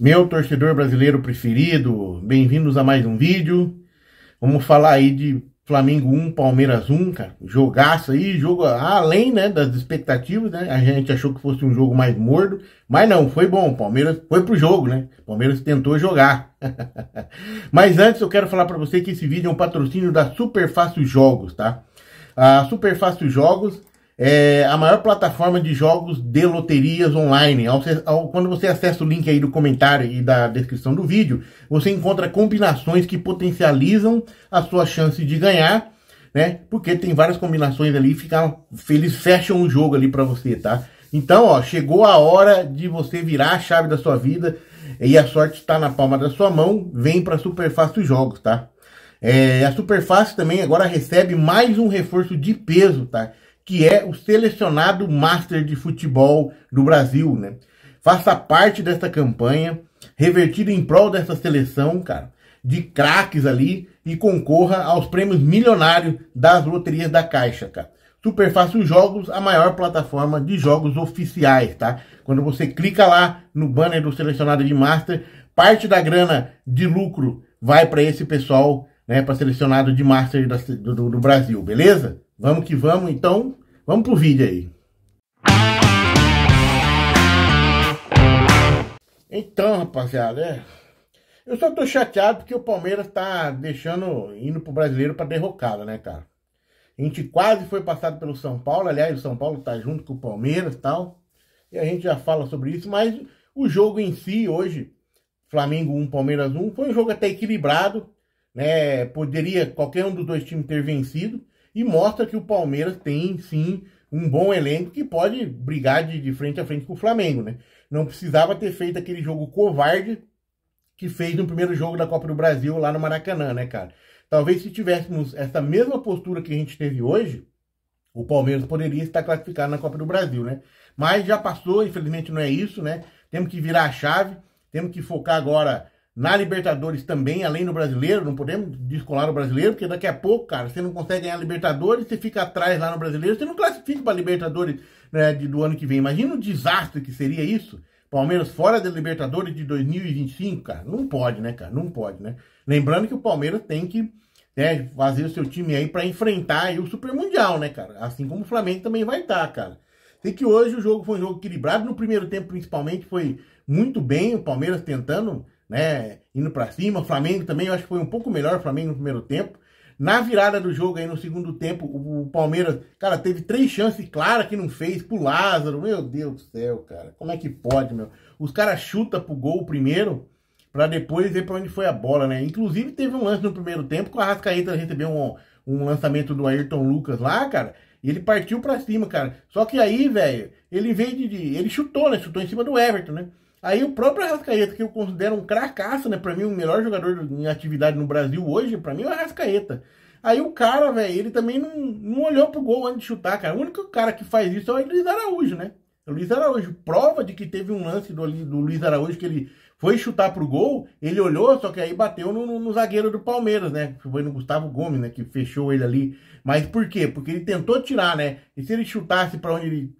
meu torcedor brasileiro preferido, bem-vindos a mais um vídeo. Vamos falar aí de Flamengo 1, Palmeiras 1, cara. Jogaço aí, jogo além, né, das expectativas, né? A gente achou que fosse um jogo mais mordo, mas não, foi bom. Palmeiras foi pro jogo, né? Palmeiras tentou jogar. mas antes eu quero falar para você que esse vídeo é um patrocínio da Super Fácil Jogos, tá? A Super Fácil Jogos é a maior plataforma de jogos de loterias online. Ao, ao, quando você acessa o link aí do comentário e da descrição do vídeo, você encontra combinações que potencializam a sua chance de ganhar, né? Porque tem várias combinações ali, fica, eles fecham o jogo ali para você, tá? Então, ó, chegou a hora de você virar a chave da sua vida e a sorte está na palma da sua mão. Vem para Fácil Jogos, tá? É, a Fácil também agora recebe mais um reforço de peso, tá? que é o selecionado master de futebol do Brasil, né? Faça parte dessa campanha, revertida em prol dessa seleção, cara, de craques ali e concorra aos prêmios milionários das loterias da Caixa, cara. Super Fácil Jogos, a maior plataforma de jogos oficiais, tá? Quando você clica lá no banner do selecionado de Master, parte da grana de lucro vai para esse pessoal, né? Para selecionado de Master do, do Brasil, beleza? Vamos que vamos, então. Vamos pro vídeo aí. Então, rapaziada, é... Eu só tô chateado porque o Palmeiras tá deixando, indo pro brasileiro pra derrocada, né, cara? A gente quase foi passado pelo São Paulo, aliás, o São Paulo tá junto com o Palmeiras e tal. E a gente já fala sobre isso, mas o jogo em si hoje, Flamengo 1, Palmeiras 1, foi um jogo até equilibrado, né? Poderia qualquer um dos dois times ter vencido, e mostra que o Palmeiras tem sim um bom elenco que pode brigar de, de frente a frente com o Flamengo, né? Não precisava ter feito aquele jogo covarde que fez no primeiro jogo da Copa do Brasil lá no Maracanã, né, cara? Talvez se tivéssemos essa mesma postura que a gente teve hoje, o Palmeiras poderia estar classificado na Copa do Brasil, né? Mas já passou, infelizmente não é isso, né? Temos que virar a chave, temos que focar agora na Libertadores também, além do brasileiro, não podemos descolar o brasileiro, porque daqui a pouco, cara, você não consegue ganhar a Libertadores, você fica atrás lá no brasileiro, você não classifica para a Libertadores né, de, do ano que vem. Imagina o desastre que seria isso. Palmeiras fora da Libertadores de 2025, cara, não pode, né, cara? Não pode, né? Lembrando que o Palmeiras tem que né, fazer o seu time aí para enfrentar aí o Super Mundial, né, cara? Assim como o Flamengo também vai estar, tá, cara. Sei que hoje o jogo foi um jogo equilibrado, no primeiro tempo principalmente foi muito bem, o Palmeiras tentando né? Indo para cima. O Flamengo também, eu acho que foi um pouco melhor o Flamengo no primeiro tempo. Na virada do jogo aí no segundo tempo, o Palmeiras, cara, teve três chances claras que não fez pro Lázaro. Meu Deus do céu, cara. Como é que pode, meu? Os caras chuta pro gol primeiro para depois ver para onde foi a bola, né? Inclusive teve um lance no primeiro tempo que o Arrascaeta recebeu um, um lançamento do Ayrton Lucas lá, cara. E ele partiu para cima, cara. Só que aí, velho, ele veio de, de. Ele chutou, né? Chutou em cima do Everton, né? Aí o próprio Arrascaeta, que eu considero um cracaço, né? Pra mim, o melhor jogador em atividade no Brasil hoje, pra mim, é o Arrascaeta. Aí o cara, velho, ele também não, não olhou pro gol antes de chutar, cara. O único cara que faz isso é o Luiz Araújo, né? O Luiz Araújo. Prova de que teve um lance do, do Luiz Araújo que ele foi chutar pro gol, ele olhou, só que aí bateu no, no, no, zagueiro do Palmeiras, né? Foi no Gustavo Gomes, né? Que fechou ele ali. Mas por quê? Porque ele tentou tirar, né? E se ele chutasse para onde ele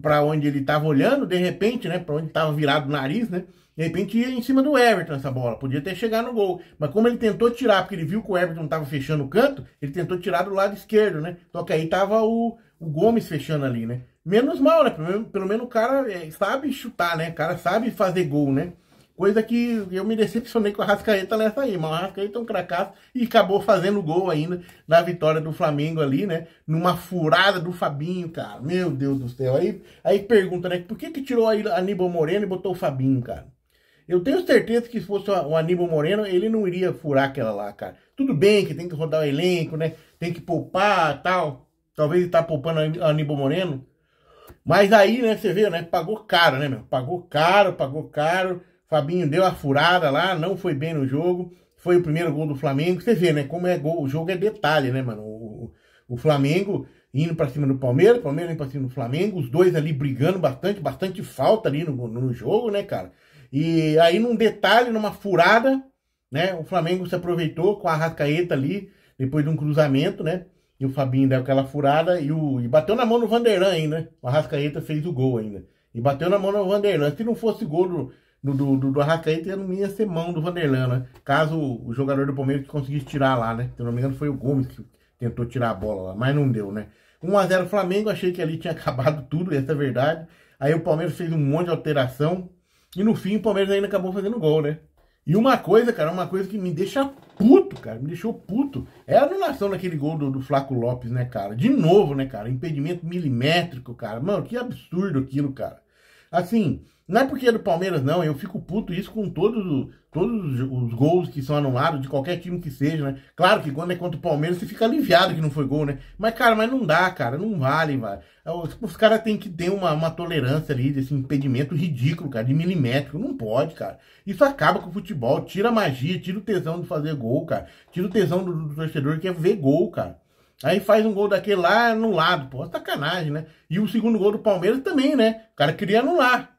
para onde ele estava olhando, de repente, né, para onde estava virado o nariz, né? De repente ia em cima do Everton essa bola, podia até chegar no gol, mas como ele tentou tirar, porque ele viu que o Everton estava fechando o canto, ele tentou tirar do lado esquerdo, né? Só que aí tava o, o Gomes fechando ali, né? Menos mal, né? Pelo, pelo menos o cara é, sabe chutar, né? O cara sabe fazer gol, né? Coisa que eu me decepcionei com a Rascaeta nessa aí, mas o Rascaeta é um cracaço e acabou fazendo gol ainda na vitória do Flamengo ali, né? Numa furada do Fabinho, cara. Meu Deus do céu. Aí, aí pergunta, né? Por que que tirou a Aníbal Moreno e botou o Fabinho, cara? Eu tenho certeza que se fosse o Aníbal Moreno, ele não iria furar aquela lá, cara. Tudo bem que tem que rodar o elenco, né? Tem que poupar tal. Talvez ele tá poupando o Aníbal Moreno. Mas aí, né, você vê, né? Pagou caro, né, meu? Pagou caro, pagou caro Fabinho deu a furada lá, não foi bem no jogo. Foi o primeiro gol do Flamengo. Você vê, né? Como é gol, o jogo é detalhe, né, mano? O, o Flamengo indo para cima do Palmeiras, o Palmeiras indo pra cima do Flamengo, os dois ali brigando bastante, bastante falta ali no, no jogo, né, cara? E aí, num detalhe, numa furada, né? O Flamengo se aproveitou com a Rascaeta ali, depois de um cruzamento, né? E o Fabinho deu aquela furada e, o, e bateu na mão no Vanderlan ainda. Né? O Arrascaeta fez o gol ainda. E bateu na mão no Vanderlan. Se não fosse gol do, do, do, do, do Arrascaeta ia, não ia ser mão do Vanderlan, né? Caso o jogador do Palmeiras conseguisse tirar lá, né? Se não me engano, foi o Gomes que tentou tirar a bola lá, mas não deu, né? 1x0 Flamengo, achei que ali tinha acabado tudo, essa é a verdade. Aí o Palmeiras fez um monte de alteração. E no fim o Palmeiras ainda acabou fazendo gol, né? E uma coisa, cara, uma coisa que me deixa puto, cara, me deixou puto, é a anulação daquele gol do, do Flaco Lopes, né, cara? De novo, né, cara? Impedimento milimétrico, cara. Mano, que absurdo aquilo, cara. Assim, não é porque é do Palmeiras, não. Eu fico puto isso com todos, todos os gols que são anulados, de qualquer time que seja, né? Claro que quando é contra o Palmeiras, você fica aliviado que não foi gol, né? Mas, cara, mas não dá, cara. Não vale, velho. É, os, caras têm que ter uma, uma tolerância ali desse impedimento ridículo, cara, de milimétrico. Não pode, cara. Isso acaba com o futebol. Tira a magia, tira o tesão de fazer gol, cara. Tira o tesão do, do torcedor que é ver gol, cara. Aí faz um gol daquele lá anulado, pô, sacanagem, né? E o segundo gol do Palmeiras também, né? O cara queria anular.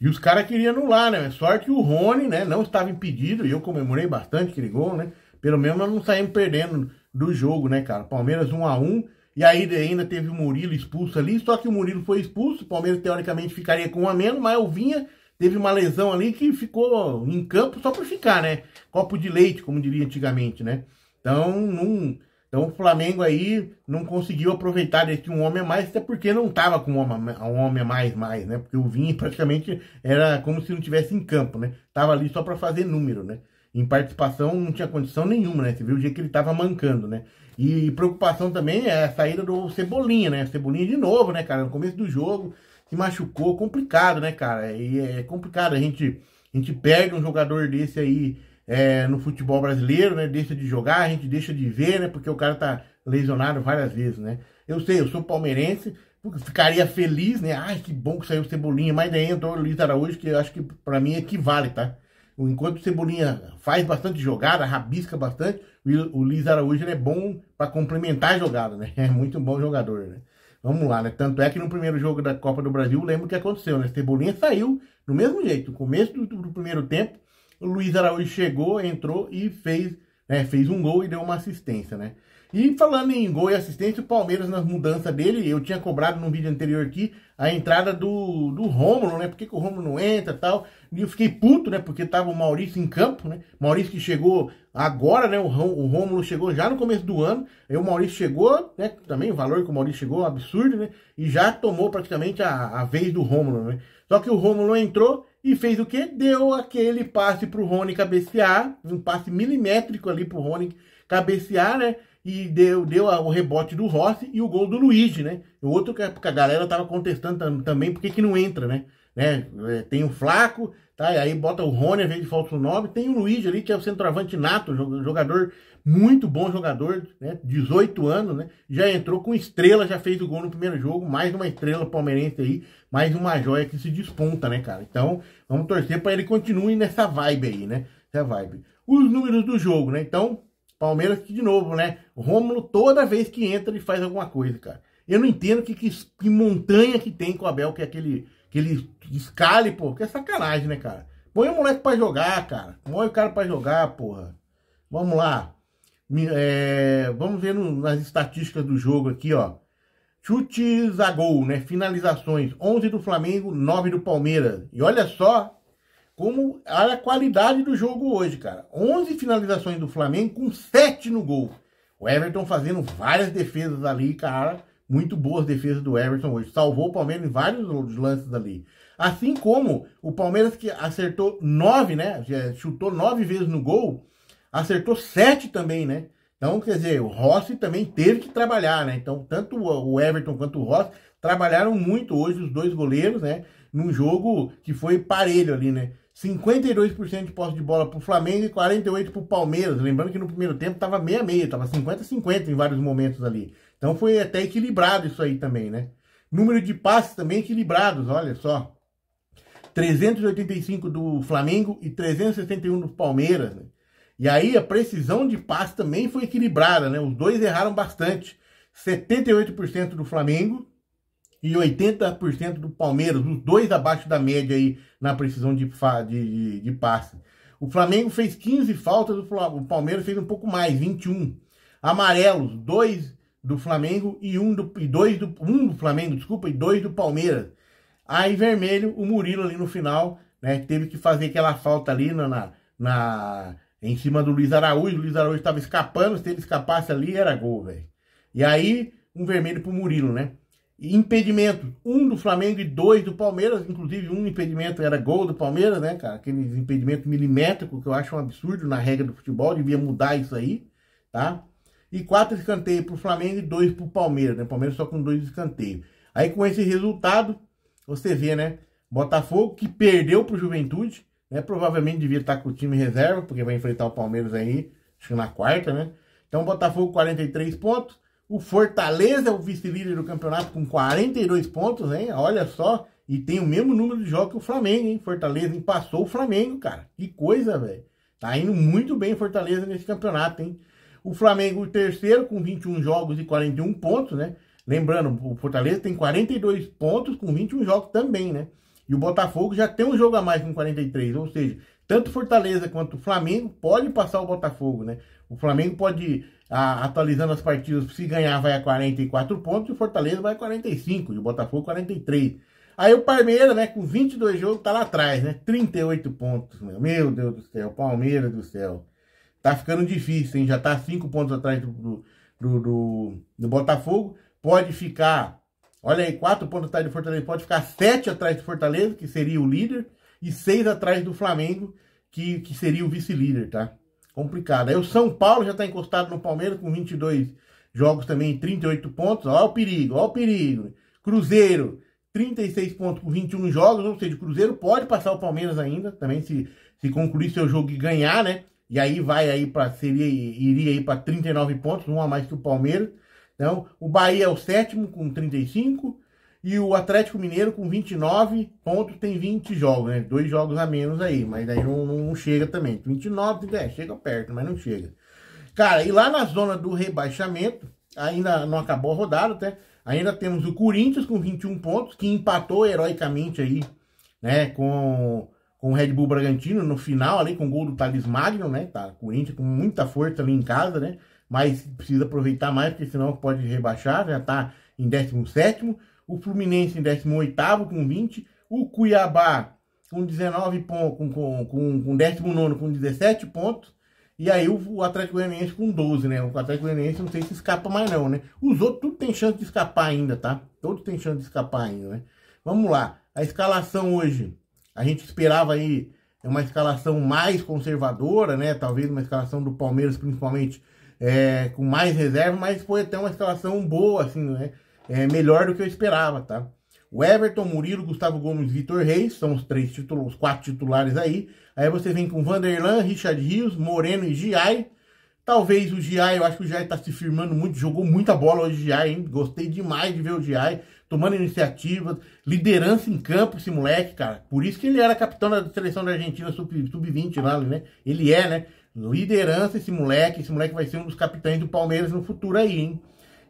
E os caras queriam anular, né? Sorte que o Rony, né, não estava impedido, e eu comemorei bastante aquele gol, né? Pelo menos nós não saímos perdendo do jogo, né, cara? Palmeiras 1 a 1 e aí ainda teve o Murilo expulso ali, só que o Murilo foi expulso, o Palmeiras teoricamente ficaria com um a menos, mas o Vinha teve uma lesão ali que ficou em campo só por ficar, né? Copo de leite, como diria antigamente, né? Então, não, então o Flamengo aí não conseguiu aproveitar desse um homem a mais, até porque não estava com um homem, um homem a mais, mais, né? Porque o Vini praticamente era como se não tivesse em campo, né? Tava ali só para fazer número, né? Em participação não tinha condição nenhuma, né? Você viu o dia que ele tava mancando, né? E preocupação também é a saída do Cebolinha, né? Cebolinha de novo, né, cara? No começo do jogo se machucou, complicado, né, cara? E é complicado a gente a gente perde um jogador desse aí é, no futebol brasileiro, né? Deixa de jogar, a gente deixa de ver, né? Porque o cara tá lesionado várias vezes, né? Eu sei, eu sou palmeirense, ficaria feliz, né? Ai, que bom que saiu o Cebolinha, mas daí entrou o Luiz Araújo, que eu acho que para mim equivale, tá? Enquanto o Cebolinha faz bastante jogada, rabisca bastante, o Luiz Araújo é bom para complementar a jogada, né? É muito bom jogador, né? Vamos lá, né? Tanto é que no primeiro jogo da Copa do Brasil, lembro o que aconteceu, né? Cebolinha saiu no mesmo jeito, no começo do, do primeiro tempo, o Luiz Araújo chegou, entrou e fez, né, fez um gol e deu uma assistência, né? E falando em gol e assistência, o Palmeiras nas mudanças dele, eu tinha cobrado no vídeo anterior aqui a entrada do, do Rômulo, né? Por que, que o Rômulo não entra e tal? E eu fiquei puto, né? Porque tava o Maurício em campo, né? Maurício que chegou agora, né? O, o Rômulo chegou já no começo do ano. Aí o Maurício chegou, né? Também o valor que o Maurício chegou, absurdo, né? E já tomou praticamente a, a vez do Rômulo, né? Só que o Rômulo entrou e fez o quê? Deu aquele passe para o Rony cabecear, um passe milimétrico ali para o Rony cabecear, né? E deu, deu o rebote do Rossi e o gol do Luigi, né? O outro que é a galera tava contestando também, porque que não entra, né? né? É, tem o Flaco, tá? E aí bota o Rony, a vez de o 9. Tem o Luigi ali, que é o centroavante nato, jogador muito bom jogador, né? 18 anos, né? Já entrou com estrela, já fez o gol no primeiro jogo, mais uma estrela palmeirense aí, mais uma joia que se desponta, né, cara? Então, vamos torcer para ele continue nessa vibe aí, né? Essa vibe. Os números do jogo, né? Então, Palmeiras que de novo, né? Rômulo toda vez que entra ele faz alguma coisa, cara. Eu não entendo que, que, que montanha que tem com o Abel, que é aquele, ele escale, pô, que é sacanagem, né, cara? Põe o moleque pra jogar, cara. Põe o cara pra jogar, porra. Vamos lá. É, vamos ver no, nas estatísticas do jogo aqui, ó. Chutes a gol, né? Finalizações: 11 do Flamengo, 9 do Palmeiras. E olha só como a qualidade do jogo hoje, cara. 11 finalizações do Flamengo com 7 no gol. O Everton fazendo várias defesas ali, cara. Muito boas defesas do Everton hoje. Salvou o Palmeiras em vários lances ali. Assim como o Palmeiras que acertou 9, né? Chutou 9 vezes no gol acertou sete também, né? Então, quer dizer, o Rossi também teve que trabalhar, né? Então, tanto o Everton quanto o Rossi trabalharam muito hoje, os dois goleiros, né? Num jogo que foi parelho ali, né? 52% de posse de bola para o Flamengo e 48% para o Palmeiras. Lembrando que no primeiro tempo estava meia-meia, estava 50-50 em vários momentos ali. Então foi até equilibrado isso aí também, né? Número de passes também equilibrados, olha só. 385 do Flamengo e 361 do Palmeiras. Né? E aí a precisão de passe também foi equilibrada, né? Os dois erraram bastante. 78% do Flamengo e 80% do Palmeiras, os dois abaixo da média aí na precisão de, de, de passe. O Flamengo fez 15 faltas, o Palmeiras fez um pouco mais, 21. Amarelos, dois do Flamengo e um do e dois do um do Flamengo, desculpa, e dois do Palmeiras. Aí vermelho, o Murilo ali no final, né, teve que fazer aquela falta ali na, na, na em cima do Luiz Araújo. O Luiz Araújo estava escapando, se ele escapasse ali era gol, velho. E aí, um vermelho pro Murilo, né? E um do Flamengo e dois do Palmeiras, inclusive um impedimento era gol do Palmeiras, né, cara? Aqueles impedimentos milimétricos que eu acho um absurdo na regra do futebol, devia mudar isso aí, tá? E quatro escanteios pro Flamengo e dois pro Palmeiras, né? O Palmeiras só com dois escanteios. Aí com esse resultado, você vê, né? Botafogo que perdeu pro Juventude, né? Provavelmente devia estar com o time reserva, porque vai enfrentar o Palmeiras aí, acho que na quarta, né? Então, Botafogo 43 pontos. O Fortaleza é o vice-líder do campeonato com 42 pontos, hein? Olha só. E tem o mesmo número de jogos que o Flamengo, hein? Fortaleza passou o Flamengo, cara. Que coisa, velho. Tá indo muito bem Fortaleza nesse campeonato, hein? O Flamengo, o terceiro, com 21 jogos e 41 pontos, né? Lembrando, o Fortaleza tem 42 pontos com 21 jogos também, né? E o Botafogo já tem um jogo a mais com 43, ou seja, tanto Fortaleza quanto o Flamengo pode passar o Botafogo, né? O Flamengo pode, a, atualizando as partidas, se ganhar vai a 44 pontos, e o Fortaleza vai a 45, e o Botafogo 43. Aí o Palmeiras, né, com 22 jogos, tá lá atrás, né? 38 pontos. Meu, meu Deus do céu, Palmeiras do céu. Tá ficando difícil, hein? Já tá 5 pontos atrás do, do, do, do Botafogo. Pode ficar Olha aí, quatro pontos atrás do Fortaleza. Pode ficar sete atrás do Fortaleza, que seria o líder, e seis atrás do Flamengo, que, que seria o vice-líder, tá? Complicado. Aí o São Paulo já está encostado no Palmeiras com 22 jogos também, 38 pontos. Olha o perigo, olha o perigo. Cruzeiro, 36 pontos com 21 jogos, ou seja, o Cruzeiro pode passar o Palmeiras ainda, também se, se concluir seu jogo e ganhar, né? E aí vai aí para seria iria aí para 39 pontos, um a mais que o Palmeiras. Então, o Bahia é o sétimo com 35 e o Atlético Mineiro com 29 pontos tem 20 jogos, né? Dois jogos a menos aí, mas aí não, não chega também. 29, é, chega perto, mas não chega. Cara, e lá na zona do rebaixamento, ainda não acabou a rodada, até. Ainda temos o Corinthians com 21 pontos, que empatou heroicamente aí, né, com, com o Red Bull Bragantino no final ali, com o gol do Thales Magno, né, tá? Corinthians com muita força ali em casa, né? mas precisa aproveitar mais, porque senão pode rebaixar, já está em 17 O Fluminense em 18 com 20. O Cuiabá com 19 pontos, com, com, com, com 19 com 17 pontos. E aí o, o Atlético Goianiense com 12, né? O Atlético Goianiense não sei se escapa mais não, né? Os outros tudo tem chance de escapar ainda, tá? Todos tem chance de escapar ainda, né? Vamos lá. A escalação hoje, a gente esperava aí uma escalação mais conservadora, né? Talvez uma escalação do Palmeiras principalmente é, com mais reserva, mas foi até uma escalação boa, assim, né? É, melhor do que eu esperava, tá? O Everton, Murilo, Gustavo Gomes, Vitor Reis, são os três títulos, os quatro titulares aí. Aí você vem com Vanderlan, Richard Rios, Moreno e Giai. Talvez o Giai, eu acho que o Giai tá se firmando muito, jogou muita bola hoje Giai, hein? Gostei demais de ver o Giai tomando iniciativa, liderança em campo esse moleque, cara. Por isso que ele era capitão da seleção da Argentina sub-20 lá, né? Ele é, né? Liderança esse moleque, esse moleque vai ser um dos capitães do Palmeiras no futuro aí, hein?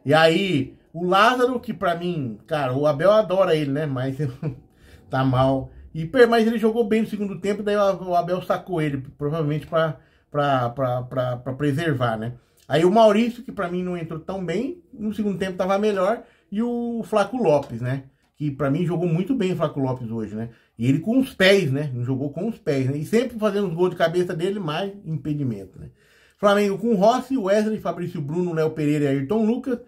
E aí, o Lázaro, que para mim, cara, o Abel adora ele, né? Mas tá mal. E, mas ele jogou bem no segundo tempo, daí o Abel sacou ele, provavelmente para preservar, né? Aí o Maurício, que para mim não entrou tão bem, no segundo tempo tava melhor, e o Flaco Lopes, né? Que para mim jogou muito bem o Flaco Lopes hoje, né? E ele com os pés, né? Jogou com os pés, né? E sempre fazendo os gols de cabeça dele, mais impedimento, né? Flamengo com Rossi, Wesley, Fabrício Bruno, Léo Pereira e Ayrton Lucas.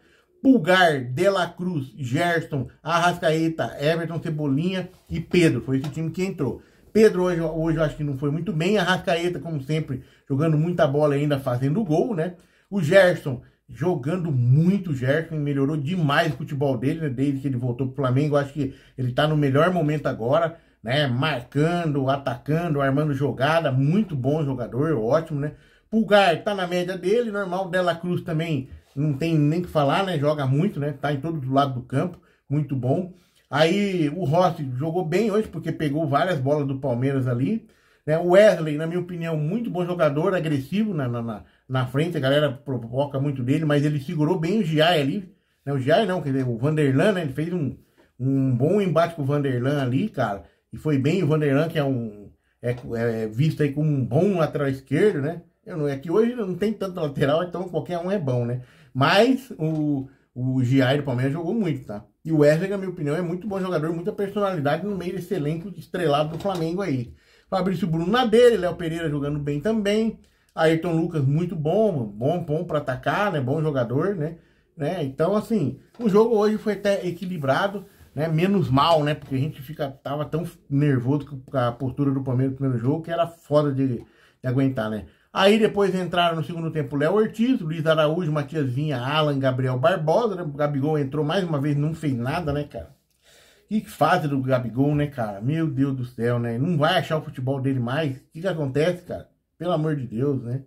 Pulgar, De La Cruz, Gerson, Arrascaeta, Everton, Cebolinha e Pedro. Foi esse time que entrou. Pedro hoje, hoje eu acho que não foi muito bem. Arrascaeta, como sempre, jogando muita bola ainda, fazendo gol, né? O Gerson jogando muito, o Gerson melhorou demais o futebol dele, né? Desde que ele voltou pro Flamengo, acho que ele tá no melhor momento agora né? Marcando, atacando, armando jogada, muito bom jogador, ótimo, né? Pulgar tá na média dele, normal. Dela Cruz também não tem nem que falar, né? Joga muito, né? Tá em todo lado do campo, muito bom. Aí o Rossi jogou bem hoje, porque pegou várias bolas do Palmeiras ali. Né? O Wesley, na minha opinião, muito bom jogador, agressivo na, na, na frente, a galera provoca muito dele, mas ele segurou bem o Giai ali. Né? O Giai não, quer dizer, o Vanderlan, né? Ele fez um, um bom embate com o Vanderlan ali, cara. E foi bem o Vanderlan, que é um. É, é, visto aí como um bom lateral esquerdo, né? Eu não, é que hoje não tem tanto lateral, então qualquer um é bom, né? Mas o, o Jair do Palmeiras jogou muito, tá? E o Wesley, na minha opinião, é muito bom jogador, muita personalidade no meio desse elenco estrelado do Flamengo aí. Fabrício Bruno na dele, Léo Pereira jogando bem também. Ayrton Lucas, muito bom, bom, bom para atacar, né? Bom jogador, né? né? Então, assim, o jogo hoje foi até equilibrado né, menos mal, né? Porque a gente fica, tava tão nervoso com a postura do Palmeiras no primeiro jogo que era foda de, de aguentar, né? Aí depois entraram no segundo tempo Léo Ortiz, Luiz Araújo, Matias Vinha, Alan, Gabriel Barbosa, né? O Gabigol entrou mais uma vez, não fez nada, né, cara? Que fase do Gabigol, né, cara? Meu Deus do céu, né? Não vai achar o futebol dele mais. O que, que acontece, cara? Pelo amor de Deus, né?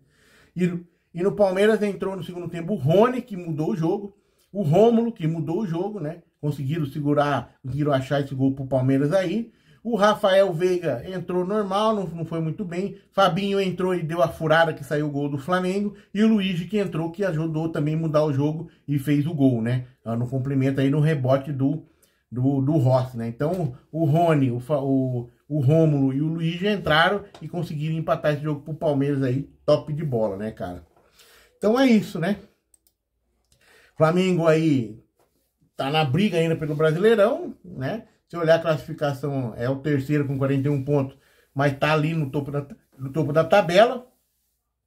E, e no Palmeiras entrou no segundo tempo o Rony, que mudou o jogo. O Rômulo, que mudou o jogo, né? Conseguiram segurar, conseguiram achar esse gol pro Palmeiras aí. O Rafael Veiga entrou normal, não, não foi muito bem. Fabinho entrou e deu a furada que saiu o gol do Flamengo. E o Luigi que entrou, que ajudou também a mudar o jogo e fez o gol, né? Ah, no complemento aí no rebote do, do, do Rossi, né? Então o Rony, o, o, o Rômulo e o Luigi entraram e conseguiram empatar esse jogo pro Palmeiras aí. Top de bola, né, cara? Então é isso, né? Flamengo aí tá na briga ainda pelo Brasileirão, né? Se olhar a classificação, é o terceiro com 41 pontos, mas tá ali no topo da, no topo da tabela,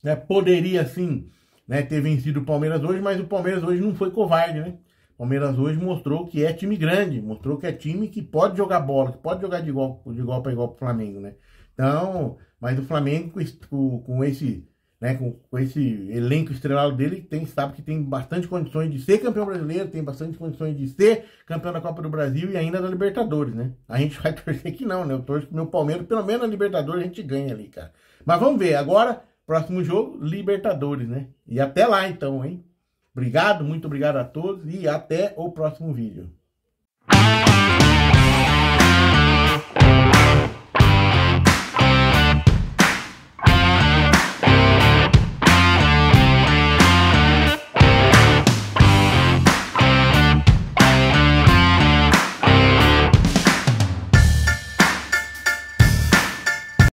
né? Poderia sim, né, ter vencido o Palmeiras hoje, mas o Palmeiras hoje não foi covarde, né? O Palmeiras hoje mostrou que é time grande, mostrou que é time que pode jogar bola, que pode jogar de igual, de igual para igual pro Flamengo, né? Então, mas o Flamengo com, com esse né, com, com esse elenco estrelado dele, tem, sabe que tem bastante condições de ser campeão brasileiro, tem bastante condições de ser campeão da Copa do Brasil e ainda da Libertadores, né? A gente vai torcer que não, né? Eu torço meu Palmeiras, pelo menos na Libertadores a gente ganha ali, cara. Mas vamos ver, agora, próximo jogo, Libertadores, né? E até lá então, hein? Obrigado, muito obrigado a todos e até o próximo vídeo.